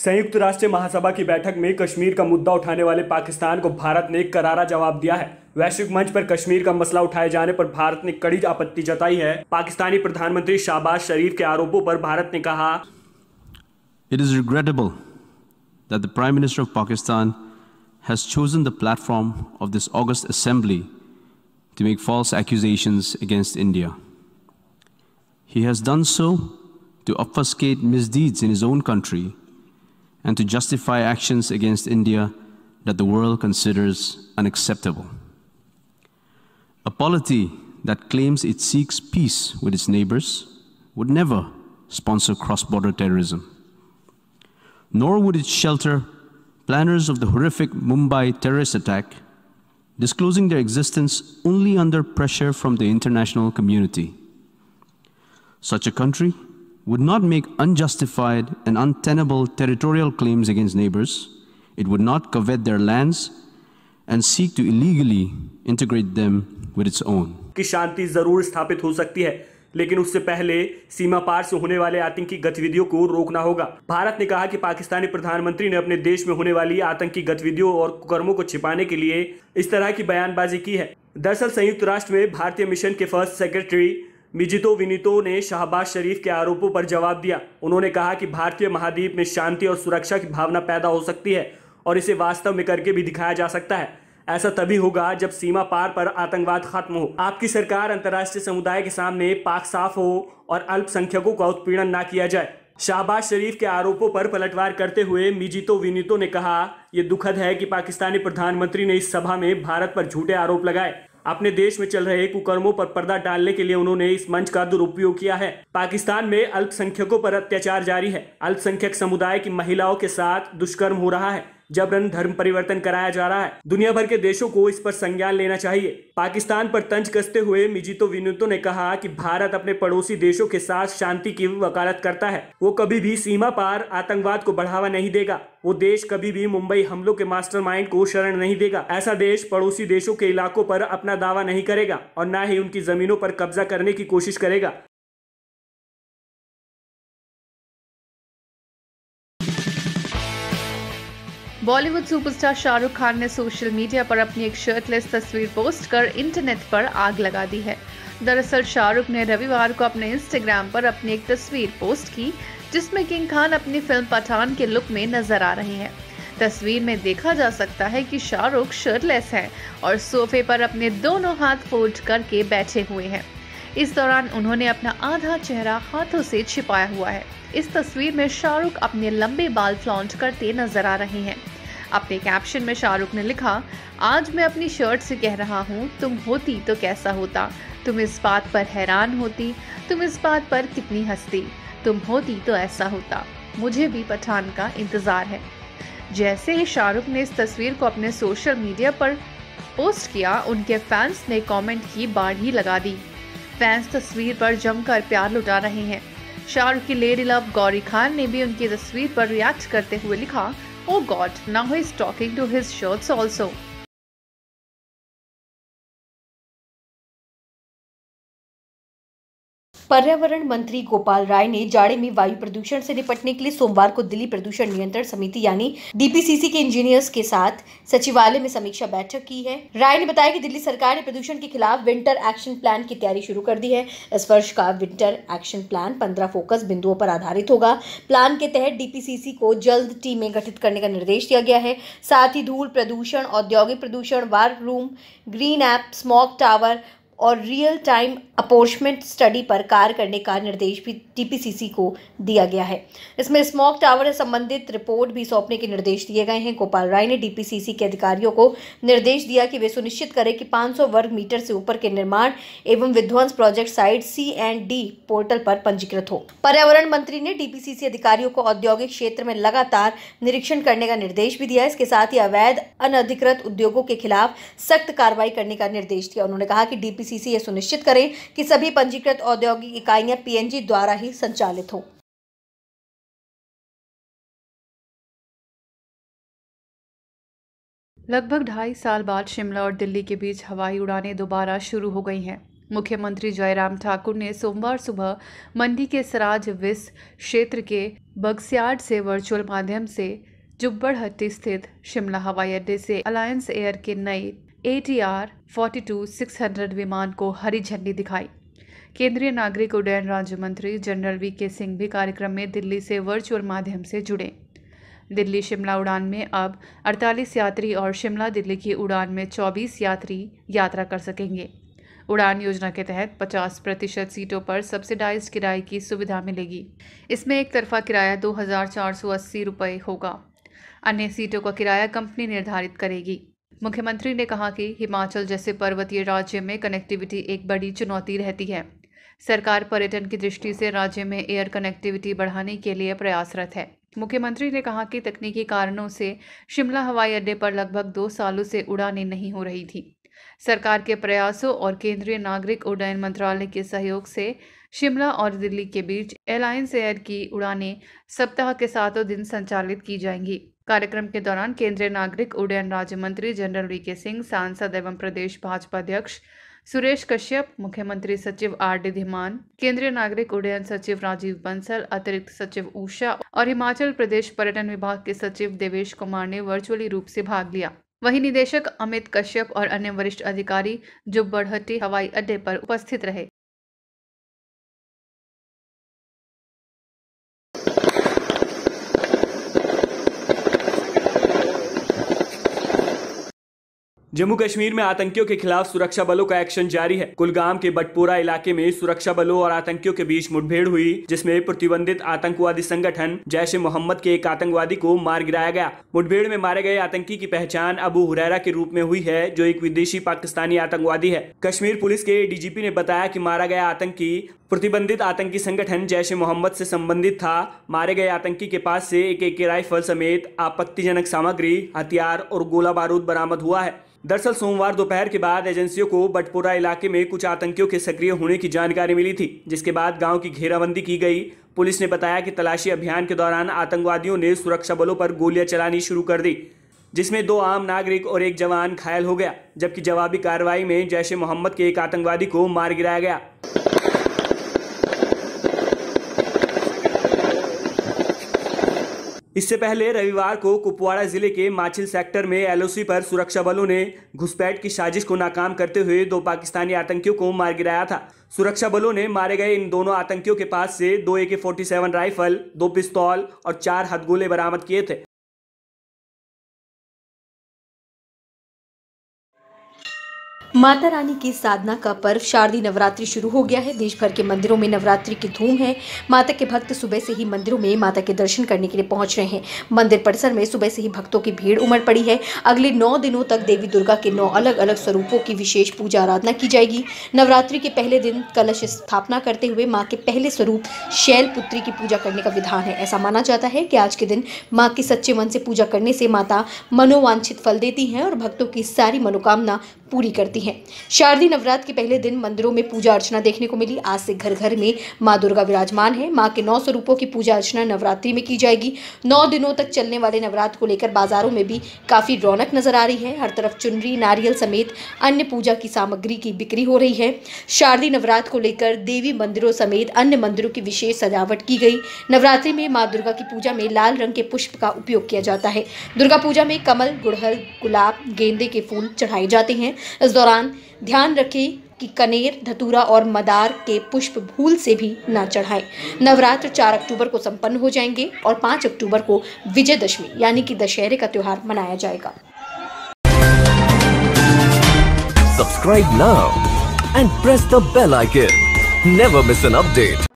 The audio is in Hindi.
संयुक्त राष्ट्र महासभा की बैठक में कश्मीर का मुद्दा उठाने वाले पाकिस्तान को भारत ने करारा जवाब दिया है वैश्विक मंच पर कश्मीर का मसला उठाए जाने पर भारत ने कड़ी आपत्ति जताई है पाकिस्तानी प्रधानमंत्री शाहबाज शरीफ के आरोपों पर भारत ने कहा it is regrettable that the prime minister of Pakistan has chosen the platform of this august assembly to make false accusations against India he has done so to obfuscate misdeeds in his own country and to justify actions against India that the world considers unacceptable. A polity that claims it seeks peace with its neighbors would never sponsor cross-border terrorism. Nor would it shelter planners of the horrific Mumbai terrorist attack, disclosing their existence only under pressure from the international community. Such a country would not make unjustified and untenable territorial claims against neighbors, it would not covet their lands and seek to illegally integrate them with its own. कि शांति जरूर स्थापित हो सकती है लेकिन उससे पहले सीमा पार से होने वाले आतंकी गतिविधियों को रोकना होगा भारत ने कहा कि पाकिस्तानी प्रधानमंत्री ने अपने देश में होने वाली आतंकी गतिविधियों और कुकर्मों को छिपाने के लिए इस तरह की बयानबाजी की है दरअसल संयुक्त राष्ट्र में भारतीय मिशन के फर्स्ट सेक्रेटरी मिजितो विनीतो ने शाहबाज शरीफ के आरोपों पर जवाब दिया उन्होंने कहा कि भारतीय महाद्वीप में शांति और सुरक्षा की भावना पैदा हो सकती है और इसे वास्तव में करके भी दिखाया जा सकता है ऐसा तभी होगा जब सीमा पार पर आतंकवाद खत्म हो आपकी सरकार अंतर्राष्ट्रीय समुदाय के सामने पाक साफ हो और अल्पसंख्यकों का उत्पीड़न ना किया जाए शाहबाज शरीफ के आरोपों पर पलटवार करते हुए मिजितो विनीतो ने कहा यह दुखद है कि पाकिस्तानी प्रधानमंत्री ने इस सभा में भारत पर झूठे आरोप लगाए अपने देश में चल रहे कुकर्मों पर पर्दा डालने के लिए उन्होंने इस मंच का दुरुपयोग किया है पाकिस्तान में अल्पसंख्यकों पर अत्याचार जारी है अल्पसंख्यक समुदाय की महिलाओं के साथ दुष्कर्म हो रहा है जबरन धर्म परिवर्तन कराया जा रहा है दुनिया भर के देशों को इस पर संज्ञान लेना चाहिए पाकिस्तान पर तंज कसते हुए मिजितो विनुतो ने कहा कि भारत अपने पड़ोसी देशों के साथ शांति की वकालत करता है वो कभी भी सीमा पार आतंकवाद को बढ़ावा नहीं देगा वो देश कभी भी मुंबई हमलों के मास्टरमाइंड को शरण नहीं देगा ऐसा देश पड़ोसी देशों के इलाकों पर अपना दावा नहीं करेगा और न ही उनकी जमीनों पर कब्जा करने की कोशिश करेगा बॉलीवुड सुपरस्टार शाहरुख खान ने सोशल मीडिया पर अपनी एक शर्टलेस तस्वीर पोस्ट कर इंटरनेट पर आग लगा दी है दरअसल शाहरुख ने रविवार को अपने इंस्टाग्राम पर अपनी एक तस्वीर पोस्ट की जिसमें किंग खान अपनी फिल्म पठान के लुक में नजर आ रहे हैं तस्वीर में देखा जा सकता है कि शाहरुख शर्टलेस हैं और सोफे पर अपने दोनों हाथ फोल्ड करके बैठे हुए हैं इस दौरान उन्होंने अपना आधा चेहरा हाथों से छिपाया हुआ है इस तस्वीर में शाहरुख अपने लंबे बाल फ्लॉन्ट करते नजर आ रहे हैं अपने कैप्शन में शाहरुख ने लिखा आज मैं अपनी शर्ट से कह रहा हूँ तुम होती तो कैसा होता तुम इस बात पर हैरान होती तुम इस बात पर कितनी हंसती तुम होती तो ऐसा होता मुझे भी पठान का इंतज़ार है जैसे ही शाहरुख ने इस तस्वीर को अपने सोशल मीडिया पर पोस्ट किया उनके फैंस ने कमेंट की बाढ़ ही लगा दी फैंस तस्वीर पर जमकर प्यार लुटा रहे हैं शाहरुख की लेडी लव गौरी खान ने भी उनकी तस्वीर पर रिएक्ट करते हुए लिखा Oh god, now he's talking to his shirts also. पर्यावरण मंत्री गोपाल राय ने जाड़े में वायु प्रदूषण से निपटने के लिए सोमवार को दिल्ली प्रदूषण नियंत्रण समिति यानी डीपीसीसी के इंजीनियर्स के साथ सचिवालय में समीक्षा बैठक की है राय ने बताया कि दिल्ली सरकार ने प्रदूषण के खिलाफ विंटर एक्शन प्लान की तैयारी शुरू कर दी है इस वर्ष का विंटर एक्शन प्लान पंद्रह फोकस बिंदुओं पर आधारित होगा प्लान के तहत डीपीसीसी को जल्द टीमें गठित करने का निर्देश दिया गया है साथ ही धूल प्रदूषण औद्योगिक प्रदूषण war room green app smog tower और रियल टाइम अपोर्शमेंट स्टडी पर कार्य करने का निर्देश भी टीपीसीसी को दिया गया है इसमें स्मॉक टावर से संबंधित रिपोर्ट भी सौंपने के निर्देश दिए गए हैं गोपाल राय ने डीपीसीसी के अधिकारियों को निर्देश दिया कि वे सुनिश्चित करें कि 500 वर्ग मीटर से ऊपर के निर्माण एवं विध्वंस project site C and D portal पर पंजीकृत हो पर्यावरण मंत्री ने डीपीसीसी अधिकारियों को औद्योगिक क्षेत्र में लगातार निरीक्षण करने का निर्देश भी दिया इसके साथ ही अवैध अनधिकृत उद्योगों के खिलाफ सख्त कार्रवाई करने का निर्देश दिया उन्होंने कहा कि डीपी यूपीसीसी यह सुनिश्चित करें कि सभी पंजीकृत औद्योगिक इकाइयां पीएनजी द्वारा ही संचालित हों लगभग ढाई साल बाद शिमला और दिल्ली के बीच हवाई उड़ानें दोबारा शुरू हो गई हैं मुख्यमंत्री जयराम ठाकुर ने सोमवार सुबह मंडी के सराज विस क्षेत्र के बगस्याड से वर्चुअल माध्यम से जुब्बड़हट्टी स्थित शिमला हवाई अड्डे से अलायंस एयर के नई A T R forty two six hundred विमान को हरी झंडी दिखाई केंद्रीय नागरिक उड्डयन राज्य मंत्री जनरल वी के सिंह भी कार्यक्रम में दिल्ली से वर्चुअल माध्यम से जुड़े दिल्ली शिमला उड़ान में अब 48 यात्री और शिमला दिल्ली की उड़ान में 24 यात्री यात्रा कर सकेंगे उड़ान योजना के तहत 50 प्रतिशत सीटों पर सब्सिडाइज किराए की सुविधा मिलेगी इसमें एक तरफा किराया दो हज़ार होगा अन्य सीटों का किराया कंपनी निर्धारित करेगी मुख्यमंत्री ने कहा कि हिमाचल जैसे पर्वतीय राज्य में कनेक्टिविटी एक बड़ी चुनौती रहती है सरकार पर्यटन की दृष्टि से राज्य में एयर कनेक्टिविटी बढ़ाने के लिए प्रयासरत है मुख्यमंत्री ने कहा कि तकनीकी कारणों से शिमला हवाई अड्डे पर लगभग दो सालों से उड़ानें नहीं हो रही थी सरकार के प्रयासों और केंद्रीय नागरिक उड्डयन मंत्रालय के सहयोग से शिमला और दिल्ली के बीच एयरलाइंस एयर की उड़ानें सप्ताह के सातों दिन संचालित की जाएंगी कार्यक्रम के दौरान केंद्रीय नागरिक उड्डयन राज्य मंत्री जनरल वी के सिंह सांसद एवं प्रदेश भाजपा अध्यक्ष सुरेश कश्यप मुख्यमंत्री सचिव आर डी धीमान केंद्रीय नागरिक उड्डयन सचिव राजीव बंसल अतिरिक्त सचिव उषा और हिमाचल प्रदेश पर्यटन विभाग के सचिव देवेश कुमार ने वर्चुअली रूप से भाग लिया वहीं निदेशक अमित कश्यप और अन्य वरिष्ठ अधिकारी जो बढ़हटी हवाई अड्डे पर उपस्थित रहे जम्मू कश्मीर में आतंकियों के खिलाफ सुरक्षा बलों का एक्शन जारी है कुलगाम के बटपोरा इलाके में सुरक्षा बलों और आतंकियों के बीच मुठभेड़ हुई जिसमें प्रतिबंधित आतंकवादी संगठन जैश ए मोहम्मद के एक आतंकवादी को मार गिराया गया मुठभेड़ में मारे गए आतंकी की पहचान अबू हुरैरा के रूप में हुई है जो एक विदेशी पाकिस्तानी आतंकवादी है कश्मीर पुलिस के डीजीपी ने बताया की मारा गया आतंकी प्रतिबंधित आतंकी संगठन जैश ए मोहम्मद से संबंधित था मारे गए आतंकी के पास से एक एक राइफल समेत आपत्तिजनक सामग्री हथियार और गोला बारूद बरामद हुआ है दरअसल सोमवार दोपहर के बाद एजेंसियों को बटपुरा इलाके में कुछ आतंकियों के सक्रिय होने की जानकारी मिली थी जिसके बाद गांव की घेराबंदी की गई पुलिस ने बताया कि तलाशी अभियान के दौरान आतंकवादियों ने सुरक्षा बलों पर गोलियां चलानी शुरू कर दी जिसमें दो आम नागरिक और एक जवान घायल हो गया जबकि जवाबी कार्रवाई में जैश ए मोहम्मद के एक आतंकवादी को मार गिराया गया इससे पहले रविवार को कुपवाड़ा जिले के माछिल सेक्टर में एलओसी पर सुरक्षा बलों ने घुसपैठ की साजिश को नाकाम करते हुए दो पाकिस्तानी आतंकियों को मार गिराया था सुरक्षा बलों ने मारे गए इन दोनों आतंकियों के पास से दो ए के फोर्टी सेवन राइफल दो पिस्तौल और चार हथगोले बरामद किए थे माता रानी की साधना का पर्व शारदीय नवरात्रि शुरू हो गया है देश भर के मंदिरों में नवरात्रि की धूम है माता के भक्त सुबह से ही मंदिरों में माता के दर्शन करने के लिए पहुंच रहे हैं मंदिर परिसर में सुबह से ही भक्तों की भीड़ उमड़ पड़ी है अगले नौ दिनों तक देवी दुर्गा के नौ अलग अलग स्वरूपों की विशेष पूजा आराधना की जाएगी नवरात्रि के पहले दिन कलश स्थापना करते हुए माँ के पहले स्वरूप शैल पुत्री की पूजा करने का विधान है ऐसा माना जाता है कि आज के दिन माँ के सच्चे मन से पूजा करने से माता मनोवांछित फल देती हैं और भक्तों की सारी मनोकामना पूरी करती है शारदीय नवरात्र के पहले दिन मंदिरों में पूजा अर्चना देखने को मिली आज से घर घर में माँ दुर्गा विराजमान है माँ के नौ स्वरूपों की पूजा अर्चना नवरात्रि में की जाएगी नौ दिनों तक चलने वाले नवरात्र को लेकर बाजारों में भी काफी रौनक नजर आ रही है हर तरफ चुनरी नारियल समेत अन्य पूजा की सामग्री की बिक्री हो रही है शारदीय नवरात्र को लेकर देवी मंदिरों समेत अन्य मंदिरों की विशेष सजावट की गई नवरात्रि में माँ दुर्गा की पूजा में लाल रंग के पुष्प का उपयोग किया जाता है दुर्गा पूजा में कमल गुड़हल गुलाब गेंदे के फूल चढ़ाए जाते हैं इस दौरान दौरान ध्यान रखें कि कनेर धतूरा और मदार के पुष्प भूल से भी ना चढ़ाएं नवरात्र चार अक्टूबर को संपन्न हो जाएंगे और 5 अक्टूबर को विजयदशमी यानी कि दशहरे का त्यौहार मनाया जाएगा subscribe now and press the bell icon never miss an update